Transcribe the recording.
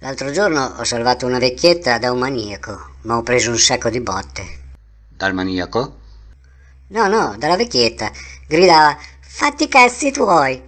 L'altro giorno ho salvato una vecchietta da un maniaco, ma ho preso un sacco di botte. Dal maniaco? No, no, dalla vecchietta. Gridava, fatti i cazzi tuoi.